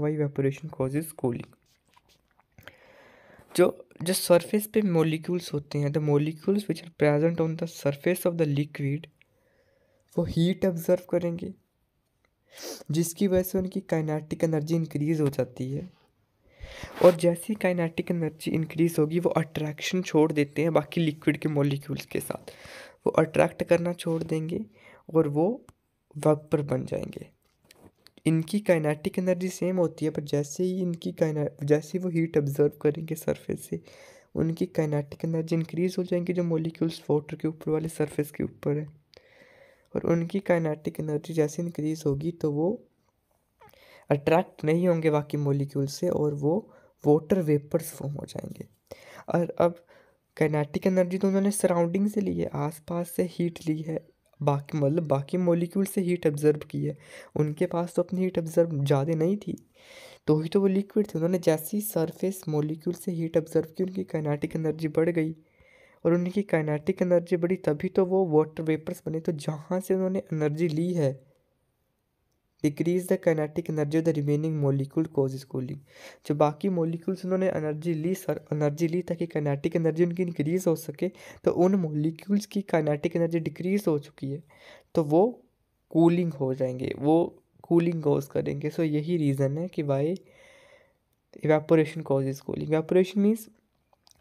Y evaporation causes cooling जो जो surface पे मोलिक्यूल्स होते हैं the molecules which are present on the surface of the liquid वो हीट ऑब्जर्व करेंगे जिसकी वजह से उनकी काइनेटिक एनर्जी इंक्रीज हो जाती है और जैसी काइनेटिक एनर्जी इंक्रीज होगी वो अट्रैक्शन छोड़ देते हैं बाकी लिक्विड के मोलिक्यूल्स के साथ वो अट्रैक्ट करना छोड़ देंगे और वो वक्त बन जाएंगे इनकी काइनेटिक एनर्जी सेम होती है पर जैसे ही इनकी काइना जैसे वो हीट ऑब्जर्व करेंगे सरफेस से उनकी काइनेटिक एनर्जी इंक्रीज़ हो जाएंगी जो मोलिक्यूल्स वाटर के ऊपर वाले सरफेस के ऊपर है और उनकी काइनेटिक एनर्जी जैसे इंक्रीज़ होगी तो वो अट्रैक्ट नहीं होंगे बाकी मोलिक्यूल से और वो वाटर वेपर्स फॉर्म हो जाएंगे और अब काइनेटिक एनर्जी तो उन्होंने सराउंडिंग से ली है आसपास से हीट ली है बाकी मतलब बाकी मोलिक्यूल से हीट ऑब्ज़र्व की है उनके पास तो अपनी हीट ऑब्ज़र्व ज़्यादा नहीं थी तो ही तो वो लिक्विड थे उन्होंने जैसी सरफेस मोलिक्यूल से हीट ऑब्ज़र्व की उनकी काइनेटिक एनर्जी बढ़ गई और उनकी काइनेटिक एनर्जी बढ़ी तभी तो वो वाटर वेपर्स बने तो जहाँ से उन्होंने एनर्जी ली है decrease the kinetic energy of the remaining molecule cause cooling जो बाकी मॉलिक्यूल्स उन्होंने एनर्जी ली सर एनर्जी ली ताकि कैनेटिक एनर्जी उनकी इंक्रीज़ हो सके तो उन मॉलिक्यूल्स की कैनेटिक एनर्जी डिक्रीज़ हो चुकी है तो वो कूलिंग हो जाएंगे वो कूलिंग कोज करेंगे सो so, यही रीज़न है कि why evaporation causes cooling evaporation means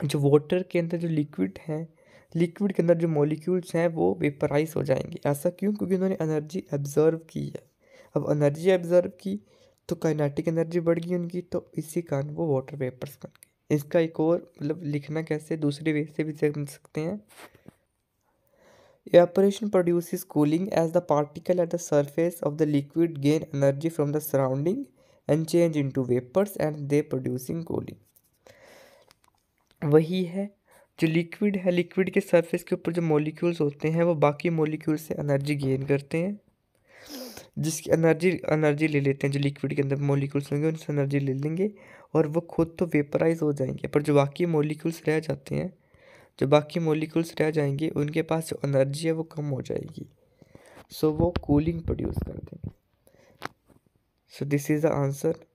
जो वाटर के अंदर जो लिक्विड हैं लिक्विड के अंदर जो मोलिक्यूल्स हैं वो वेपराइज हो जाएंगे ऐसा क्यों क्योंकि उन्होंने एनर्जी एब्जर्व की है अब एनर्जी ऑब्जर्व की तो काइनेटिक एनर्जी बढ़ गई उनकी तो इसी कारण वो वाटर वेपर्स बन गए इसका एक और मतलब लिखना कैसे दूसरे वे से भी समझ सकते हैं evaporation produce cooling as the particle at the surface of the liquid gain energy from the surrounding and change into vapours and they producing cooling वही है जो लिक्विड है लिक्विड के सरफेस के ऊपर जो मॉलिक्यूल्स होते हैं वो बाकी मॉलिक्यूल से एनर्जी गेन करते हैं जिसकी एनर्जी एनर्जी ले लेते हैं जो लिक्विड के अंदर मोलिकुल्स होंगे उनसे एनर्जी ले लेंगे और वो खुद तो वेपराइज हो जाएंगे पर जो बाकी मोलिकुल्स रह जाते हैं जो बाकी मोलिकुल्स रह जाएंगे उनके पास जो एनर्जी है वो कम हो जाएगी सो so, वो कूलिंग प्रोड्यूस कर देंगे so this is the answer